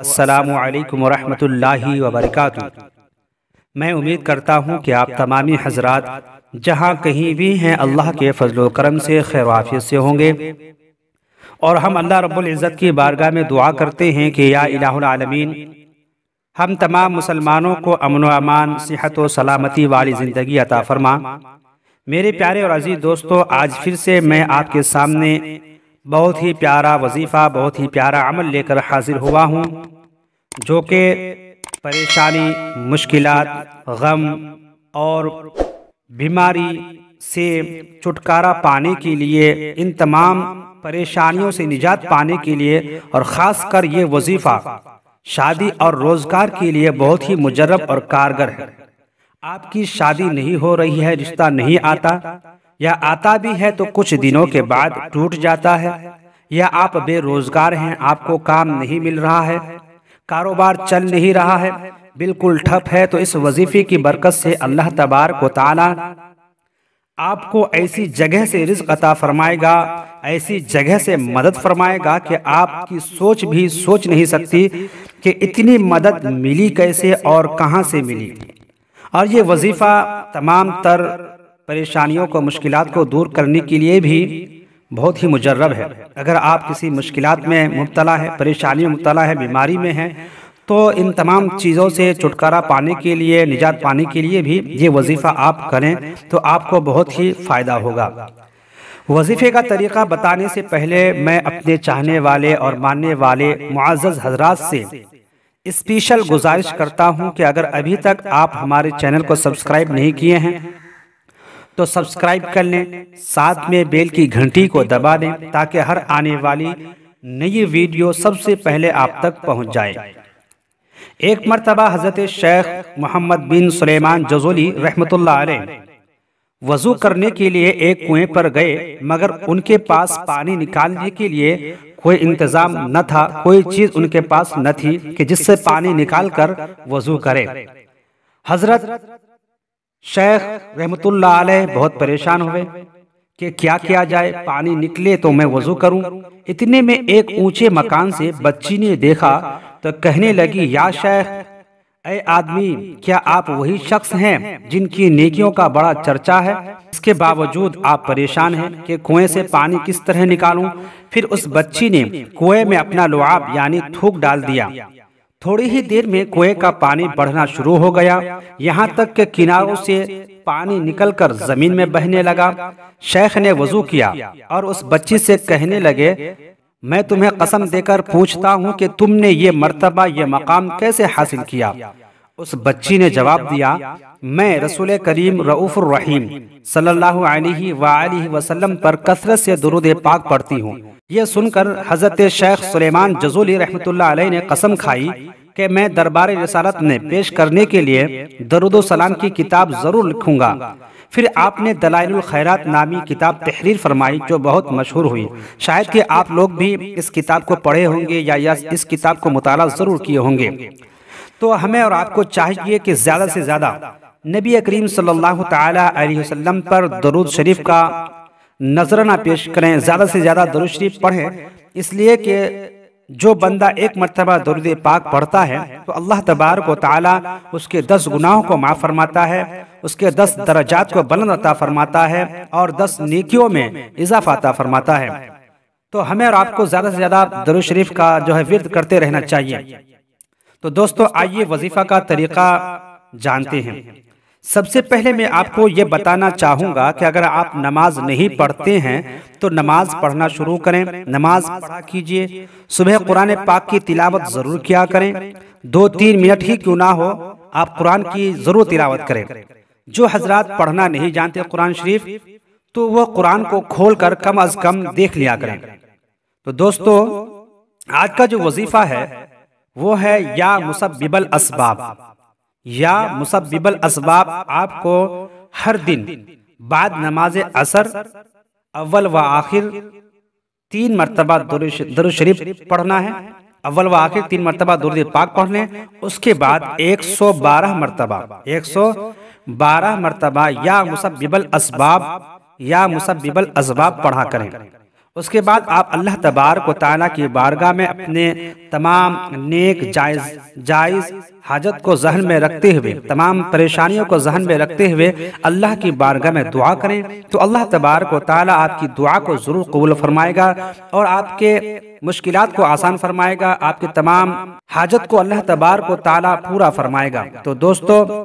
असलकम वरहमल वबरक मैं उम्मीद करता हूँ कि आप तमामी हजरात जहाँ कहीं भी हैं अल्लाह के फजल करम से खैरवाफियत से होंगे और हम अल्लाह रब्बुल इज़्ज़त की बारगाह में दुआ करते हैं कि या इलामीन हम तमाम मुसलमानों को अमन व अमान सेहत व सलामती वाली ज़िंदगी अता फरमा मेरे प्यारे और अजीज़ दोस्तों आज फिर से मैं आपके सामने बहुत ही प्यारा वजीफ़ा बहुत ही प्यारा अमल लेकर हाजिर हुआ हूँ जो कि परेशानी मुश्किल गम और बीमारी से छुटकारा पाने के लिए इन तमाम परेशानियों से निजात पाने के लिए और ख़ास कर ये वजीफ़ा शादी और रोज़गार के लिए बहुत ही मुजरब और कारगर है आपकी शादी नहीं हो रही है रिश्ता नहीं आता या आता भी है तो कुछ दिनों के बाद टूट जाता है या आप बेरोजगार हैं आपको काम नहीं मिल रहा है कारोबार चल नहीं रहा है बिल्कुल ठप है तो इस वजीफे की बरकत से अल्लाह तबार को ताला आपको ऐसी जगह से रिस्क अता फरमाएगा ऐसी जगह से मदद फरमाएगा कि आपकी सोच भी सोच नहीं सकती कि इतनी मदद मिली कैसे और कहां से मिली और ये वजीफ़ा तमाम तर परेशानियों को मुश्किल को दूर करने के लिए भी बहुत ही मुजर्रब है अगर आप किसी मुश्किल में मुबतला है परेशानी में मुबतला है बीमारी में है तो इन तमाम चीज़ों से छुटकारा पाने के लिए निजात पाने के लिए भी ये वजीफ़ा आप करें तो आपको बहुत ही फ़ायदा होगा वजीफ़े का तरीक़ा बताने से पहले मैं अपने चाहने वाले और मानने वाले मुआज़ हजरात से स्पेशल गुजारिश करता हूं कि अगर अभी तक आप हमारे चैनल को सब्सक्राइब नहीं किए हैं तो सब्सक्राइब कर लें साथ में बेल की घंटी को दबा दें ताकि हर आने वाली नई वीडियो सबसे पहले आप तक पहुंच जाए एक मरतबा हज़रत शेख मोहम्मद बिन सुलेमान जजोली रहमतुल्लाह अलैह वजू करने के लिए एक कुएं पर गए मगर उनके पास पानी निकालने के लिए कोई इंतज़ाम न था कोई चीज़ उनके पास न थी कि जिससे पानी निकालकर वजू करें हजरत शेख रहमतुल्ला आलह बहुत परेशान हुए कि क्या किया जाए पानी निकले तो मैं वजू करूं इतने में एक ऊंचे मकान से बच्ची ने देखा तो कहने लगी या शेख ऐ आदमी क्या आप वही शख्स हैं जिनकी नेकियों का बड़ा चर्चा है इसके बावजूद आप परेशान हैं कि कुएं से पानी किस तरह निकालूं फिर उस बच्ची ने कुएं में अपना लुआब यानी थूक डाल दिया थोड़ी ही देर में कुएं का पानी बढ़ना शुरू हो गया यहाँ तक के किनारों से पानी निकलकर जमीन में बहने लगा शेख ने वजू किया और उस बच्ची से कहने लगे मैं तुम्हें कसम देकर पूछता हूँ कि तुमने ये मर्तबा ये मकाम कैसे हासिल किया उस बच्ची ने जवाब दिया मैं रसूल करीम रऊफ़ रहीम सल्लल्लाहु अलैहि सल्ला वसल्लम पर कसरत से दरुद पाक पढ़ती हूँ ये सुनकर हज़रत शेख सुलेमान जजूली रहमत ने कसम खाई कि मैं दरबार रसालत में पेश करने के लिए दरुद सलाम की किताब ज़रूर लिखूंगा फिर आपने दलाइल खैरात नामी किताब तहरीर फरमाई जो बहुत मशहूर हुई शायद कि आप लोग भी इस किताब को पढ़े होंगे या इस किताब को मुताला ज़रूर किए होंगे तो हमें और आपको चाहिए कि ज़्यादा से ज़्यादा नबी करीम सल्लाम पर दरुद शरीफ का नजराना पेश करें ज़्यादा से ज़्यादा दरुद शरीफ पढ़ें इसलिए कि जो बंदा एक मरतबा दरुद पाक पढ़ता है तो अल्लाह तबार को ताला उसके दस गुनाहों को माफ़ फरमाता है उसके दस दर्जात को बुलंद अता फरमाता है और दस नेकियों में इजाफा अता फरमाता है तो हमें और आपको ज़्यादा से ज़्यादा दरुद शरीफ का जो है विरद करते रहना चाहिए तो दोस्तों आइए वजीफा का तरीका जानते हैं सबसे पहले मैं आपको ये बताना चाहूंगा कि अगर आप नमाज नहीं पढ़ते हैं तो, तो नमाज पढ़ना शुरू करें नमाज पढ़ा कीजिए सुबह कुरान पाक की तिलावत ज़रूर किया करें दो तीन मिनट ही क्यों ना हो आप कुरान की ज़रूर तिलावत करें जो हजरात पढ़ना नहीं जानते कुरान शरीफ तो, तो वह कुरान को खोल कर कम अज कम देख लिया करें तो दोस्तों आज का जो वजीफा है वो है या मुसबिबल असबाब या मुसबिबल असबाब आपको हर दिन बाद नमाज असर अव्वल व आखिर तीन मरतबा दरुद शरीफ पढ़ना है अव्वल व आखिर तीन मरतबा दुर पाक पढ़ने उसके बाद 112 मरतबा 112 मरतबा या मुसबिबल असबाब या मुसबिबल असबाब पढ़ा करें उसके बाद आप अल्लाह तबार को ताला की बारगाह में अपने तमाम नेक जायज जायज हाजत को जहन में रखते हुए तमाम परेशानियों को जहन में रखते हुए अल्लाह की बारगाह में दुआ करें तो अल्लाह तबार को ताला आपकी दुआ को ज़रूर कबूल फरमाएगा और आपके मुश्किल को आसान फरमाएगा आपके तमाम हाजत को अल्लाह तबार को ताला पूरा फरमाएगा तो दोस्तों